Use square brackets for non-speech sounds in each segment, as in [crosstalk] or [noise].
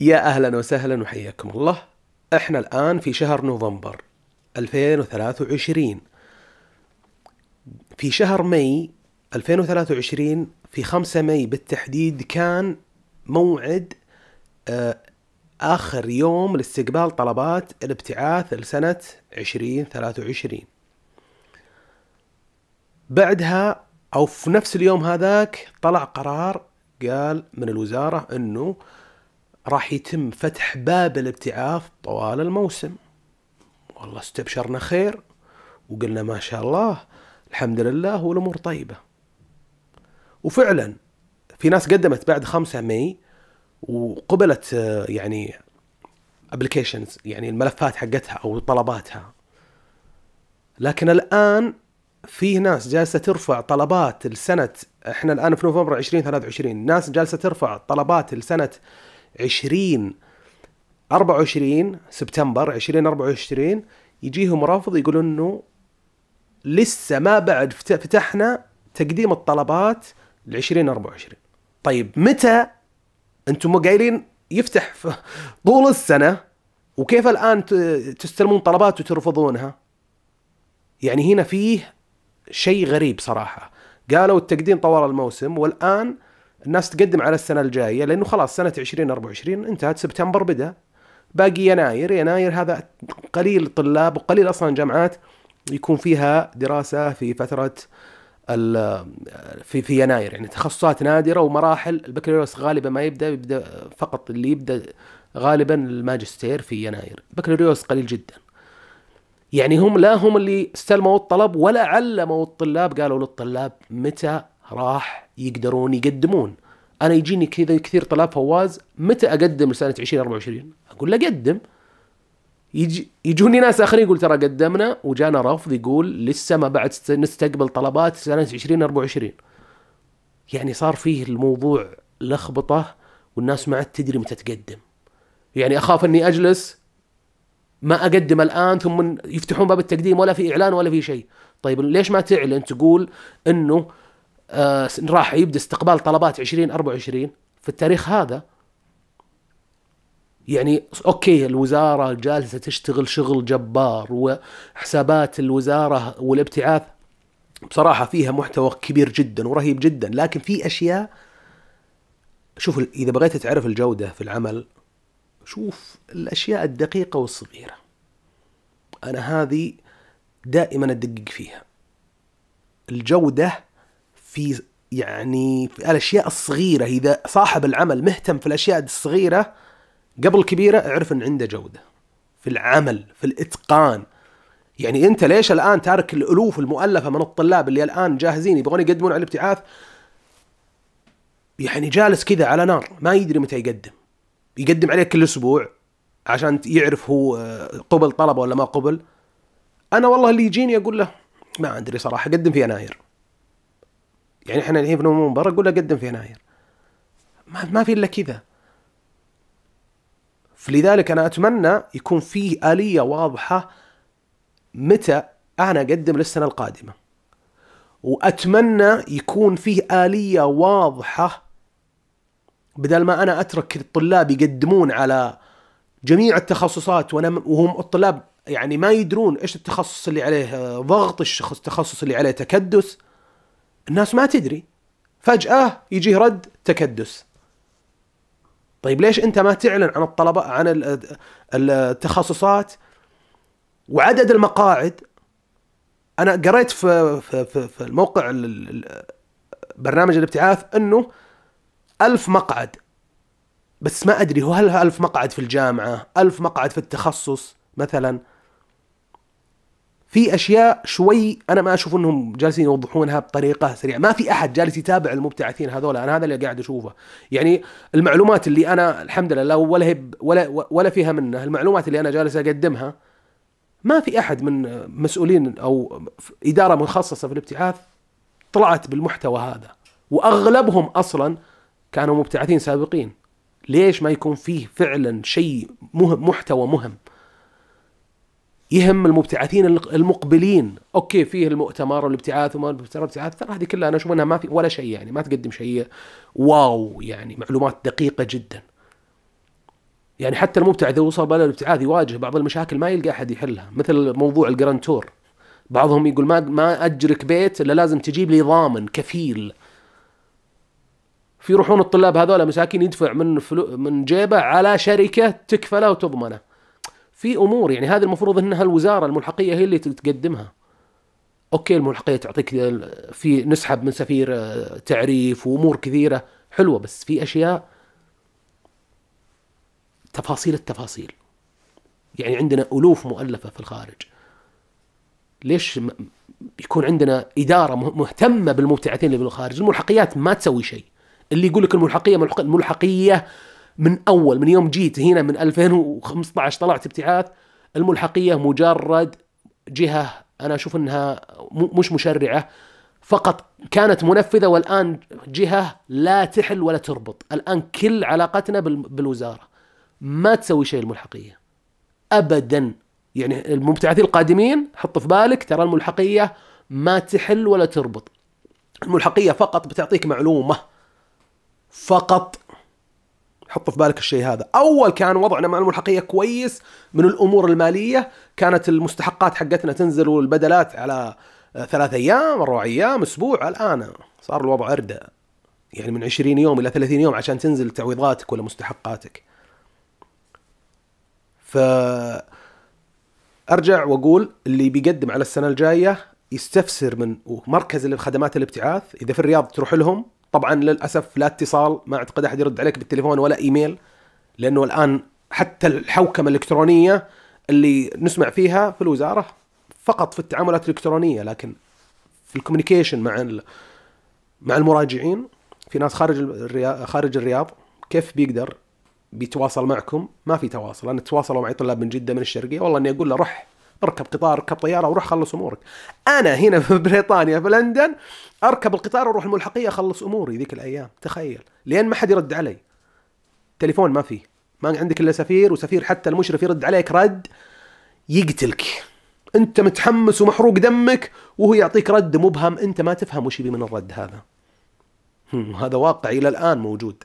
يا أهلا وسهلا وحياكم الله احنا الآن في شهر نوفمبر 2023 في شهر مي 2023 في 5 مي بالتحديد كان موعد آه، آخر يوم لاستقبال طلبات الابتعاث لسنة 2023 بعدها أو في نفس اليوم هذاك طلع قرار قال من الوزاره انه راح يتم فتح باب الابتعاث طوال الموسم والله استبشرنا خير وقلنا ما شاء الله الحمد لله والامور طيبه وفعلا في ناس قدمت بعد 5 ماي وقبلت آه، يعني ابلكيشنز يعني الملفات حقتها او طلباتها لكن الان في ناس جالسه ترفع طلبات لسنه احنا الان في نوفمبر 2023 الناس جالسه ترفع طلبات لسنه 20 24 سبتمبر 2024 يجيهم رفض يقولون انه لسه ما بعد فتحنا تقديم الطلبات ل 2024 طيب متى انتم قايلين يفتح طول السنه وكيف الان تستلمون طلبات وترفضونها يعني هنا فيه شيء غريب صراحه قالوا التقديم طوال الموسم والان الناس تقدم على السنه الجايه لانه خلاص سنه 2024 انتهت سبتمبر بدا باقي يناير يناير هذا قليل طلاب وقليل اصلا جامعات يكون فيها دراسه في فتره في في يناير يعني تخصصات نادره ومراحل البكالوريوس غالبا ما يبدا يبدا فقط اللي يبدا غالبا الماجستير في يناير بكالوريوس قليل جدا يعني هم لا هم اللي استلموا الطلب ولا علموا الطلاب قالوا للطلاب متى راح يقدرون يقدمون انا يجيني كذا كثير طلاب فواز متى اقدم لسنه 2024 اقول له قدم يجي يجوني ناس اخرين يقول ترى قدمنا وجانا رفض يقول لسه ما بعد نستقبل طلبات سنه 2024 يعني صار فيه الموضوع لخبطه والناس ما عاد تدري متى تقدم يعني اخاف اني اجلس ما اقدم الان ثم يفتحون باب التقديم ولا في اعلان ولا في شيء طيب ليش ما تعلن تقول انه آه راح يبدا استقبال طلبات 2024 في التاريخ هذا يعني اوكي الوزاره جالسه تشتغل شغل جبار وحسابات الوزاره والابتعاث بصراحه فيها محتوى كبير جدا ورهيب جدا لكن في اشياء شوف اذا بغيت تعرف الجوده في العمل شوف الأشياء الدقيقة والصغيرة أنا هذه دائما أدقق فيها الجودة في يعني في الأشياء الصغيرة إذا صاحب العمل مهتم في الأشياء الصغيرة قبل الكبيرة اعرف أن عنده جودة في العمل في الإتقان يعني أنت ليش الآن تارك الألوف المؤلفة من الطلاب اللي الآن جاهزين يبغون يقدمون على الابتعاث يعني جالس كذا على نار ما يدري متى يقدم يقدم عليك كل اسبوع عشان يعرف هو قبل طلبه ولا ما قبل انا والله اللي يجيني اقول له ما ادري صراحه قدم في يناير يعني احنا الحين في نوفمبر اقول له قدم في يناير ما, ما في الا كذا فلذلك انا اتمنى يكون فيه اليه واضحه متى انا اقدم للسنه القادمه واتمنى يكون فيه اليه واضحه بدل ما انا اترك الطلاب يقدمون على جميع التخصصات وانا وهم الطلاب يعني ما يدرون ايش التخصص اللي عليه آه، ضغط الشخص التخصص اللي عليه تكدس الناس ما تدري فجأة يجيه رد تكدس طيب ليش انت ما تعلن عن الطلبة عن التخصصات وعدد المقاعد انا قريت في في في, في الموقع برنامج الابتعاث انه ألف مقعد بس ما أدري هو هل ألف مقعد في الجامعة ألف مقعد في التخصص مثلا في أشياء شوي أنا ما أشوف أنهم جالسين يوضحونها بطريقة سريعة ما في أحد جالس يتابع المبتعثين هذول أنا هذا اللي قاعد أشوفه يعني المعلومات اللي أنا الحمد لله ولا, هي ولا, ولا فيها منه المعلومات اللي أنا جالس أقدمها ما في أحد من مسؤولين أو إدارة مخصصة في الابتعاث طلعت بالمحتوى هذا وأغلبهم أصلاً كانوا مبتعثين سابقين ليش ما يكون فيه فعلا شيء مهم محتوى مهم يهم المبتعثين المقبلين اوكي فيه المؤتمر والابتعاث وما الابتعاث ترى هذه كلها انا اشوف انها ما في ولا شيء يعني ما تقدم شيء واو يعني معلومات دقيقه جدا يعني حتى المبتعث اذا وصل بلد الابتعاث يواجه بعض المشاكل ما يلقى احد يحلها مثل موضوع الجرانتور بعضهم يقول ما ما اجرك بيت الا لازم تجيب لي ضامن كفيل فيروحون الطلاب هذول مساكين يدفع من فلو من جيبه على شركه تكفله وتضمنه. في امور يعني هذه المفروض انها الوزاره الملحقيه هي اللي تقدمها. اوكي الملحقيه تعطيك في نسحب من سفير آه، تعريف وامور كثيره حلوه بس في اشياء تفاصيل التفاصيل. يعني عندنا الوف مؤلفه في الخارج. ليش يكون عندنا اداره مهتمه بالمبتعثين اللي بالخارج؟ الملحقيات ما تسوي شيء. اللي يقول لك الملحقيه الملحقيه من اول من يوم جيت هنا من 2015 طلعت ابتعاث الملحقيه مجرد جهه انا اشوف انها مش مشرعه فقط كانت منفذه والان جهه لا تحل ولا تربط، الان كل علاقتنا بالوزاره ما تسوي شيء الملحقيه ابدا يعني المبتعثين القادمين حط في بالك ترى الملحقيه ما تحل ولا تربط. الملحقيه فقط بتعطيك معلومه فقط حط في بالك الشيء هذا اول كان وضعنا مع الملحقيه كويس من الامور الماليه كانت المستحقات حقتنا تنزل والبدلات على ثلاث ايام اربع ايام اسبوع الان صار الوضع اردى يعني من 20 يوم الى 30 يوم عشان تنزل تعويضاتك ولا مستحقاتك ف ارجع واقول اللي بيقدم على السنه الجايه يستفسر من مركز الخدمات الابتعاث اذا في الرياض تروح لهم طبعا للاسف لا اتصال ما اعتقد احد يرد عليك بالتليفون ولا ايميل لانه الان حتى الحوكمه الالكترونيه اللي نسمع فيها في الوزاره فقط في التعاملات الالكترونيه لكن في الكوميونيكيشن مع مع المراجعين في ناس خارج الرياض خارج الرياض كيف بيقدر بيتواصل معكم ما في تواصل انا تواصلوا معي طلاب من جده من الشرقيه والله اني اقول له روح اركب قطار اركب طياره وروح خلص امورك انا هنا في بريطانيا في لندن اركب القطار واروح الملحقيه اخلص اموري ذيك الايام تخيل لان ما حد يرد علي تليفون ما فيه ما عندك الا سفير وسفير حتى المشرف يرد عليك رد يقتلك انت متحمس ومحروق دمك وهو يعطيك رد مبهم انت ما تفهم وش يبي من الرد هذا هذا واقع الى الان موجود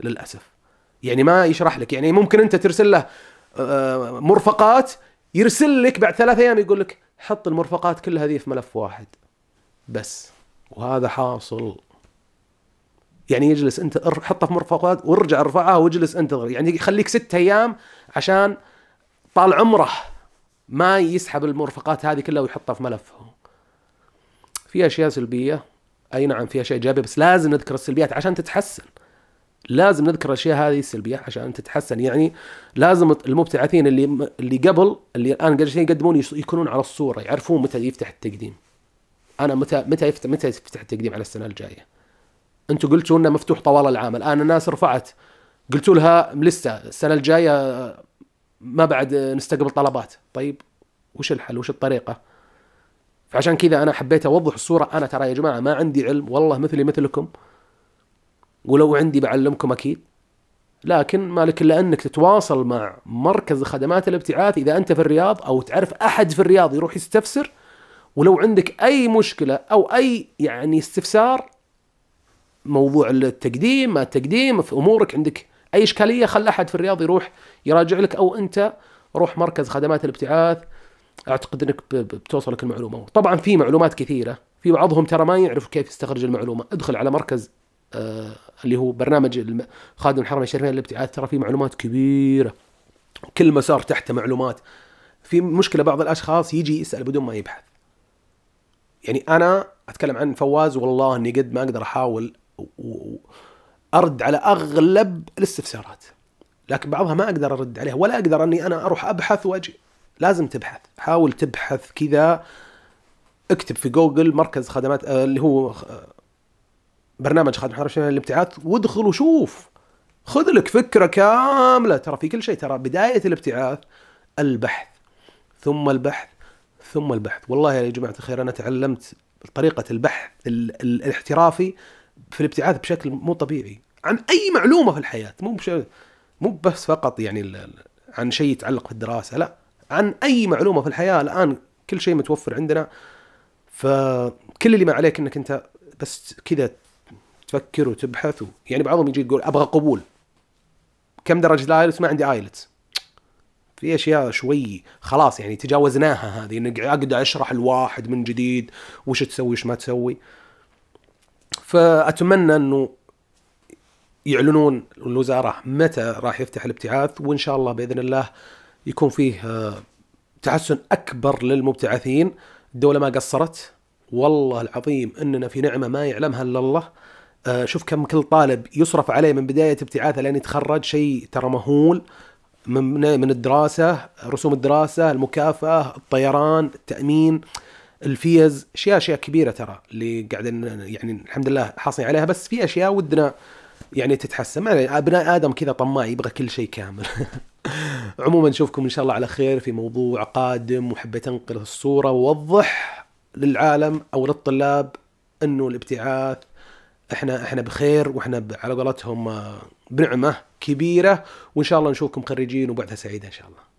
للاسف يعني ما يشرح لك يعني ممكن انت ترسل له آه، مرفقات يرسل لك بعد ثلاث ايام يقول لك حط المرفقات كلها هذه في ملف واحد بس وهذا حاصل يعني يجلس انت حطه في مرفقات وارجع ارفعها واجلس انت يعني يخليك ست ايام عشان طال عمره ما يسحب المرفقات هذه كلها ويحطها في ملفه في اشياء سلبيه اي نعم في اشياء ايجابيه بس لازم نذكر السلبيات عشان تتحسن لازم نذكر الاشياء هذه السلبيه عشان تتحسن يعني لازم المبتعثين اللي اللي قبل اللي الان قاعدين يقدمون يكونون على الصوره يعرفون متى يفتح التقديم انا متى متى يفتح متى يفتح التقديم على السنه الجايه انتم قلتوا انه مفتوح طوال العام الان الناس رفعت قلتوا لها لسه السنه الجايه ما بعد نستقبل طلبات طيب وش الحل وش الطريقه فعشان كذا انا حبيت اوضح الصوره انا ترى يا جماعه ما عندي علم والله مثلي مثلكم ولو عندي بعلمكم اكيد لكن مالك الا انك تتواصل مع مركز خدمات الابتعاث اذا انت في الرياض او تعرف احد في الرياض يروح يستفسر ولو عندك اي مشكله او اي يعني استفسار موضوع التقديم ما التقديم في امورك عندك اي اشكاليه خل احد في الرياض يروح يراجع لك او انت روح مركز خدمات الابتعاث اعتقد انك بتوصلك المعلومه طبعا في معلومات كثيره في بعضهم ترى ما يعرف كيف يستخرج المعلومه ادخل على مركز آه، اللي هو برنامج خادم الحرمين الشريفين الابتعاث ترى فيه معلومات كبيره كل مسار تحته معلومات في مشكله بعض الاشخاص يجي يسال بدون ما يبحث يعني انا اتكلم عن فواز والله اني قد ما اقدر احاول ارد على اغلب الاستفسارات لكن بعضها ما اقدر ارد عليها ولا اقدر اني انا اروح ابحث واجي لازم تبحث حاول تبحث كذا اكتب في جوجل مركز خدمات آه، اللي هو برنامج خادم حرم شمال الابتعاث وادخل وشوف خذ لك فكره كامله ترى في كل شيء ترى بدايه الابتعاث البحث ثم البحث ثم البحث والله يا جماعه الخير انا تعلمت طريقه البحث الاحترافي في الابتعاث بشكل مو طبيعي عن اي معلومه في الحياه مو مو بس فقط يعني عن شيء يتعلق في الدراسه لا عن اي معلومه في الحياه الان كل شيء متوفر عندنا فكل اللي ما عليك انك انت بس كذا تفكر وتبحث و... يعني بعضهم يجي يقول ابغى قبول كم درجه الايلتس ما عندي ايلتس في اشياء شوي خلاص يعني تجاوزناها هذه اني اقدر اشرح الواحد من جديد وش تسوي وش ما تسوي فاتمنى انه يعلنون الوزاره متى راح يفتح الابتعاث وان شاء الله باذن الله يكون فيه آه، تحسن اكبر للمبتعثين الدوله ما قصرت والله العظيم اننا في نعمه ما يعلمها الا الله آه، شوف كم كل طالب يصرف عليه من بدايه ابتعاثه لين يتخرج شيء ترى مهول من من الدراسه رسوم الدراسه المكافاه الطيران التامين الفيز اشياء اشياء كبيره ترى اللي قاعدين يعني الحمد لله حاصلين عليها بس في اشياء ودنا يعني تتحسن ما يعني ابناء ادم كذا طماع يبغى كل شيء كامل [laughs] عموما نشوفكم ان شاء الله على خير في موضوع قادم وحبيت انقل الصوره ووضح للعالم او للطلاب انه الابتعاث احنا احنا بخير واحنا على قولتهم آه، بنعمه كبيره وان شاء الله نشوفكم خريجين وبعدها سعيده ان شاء الله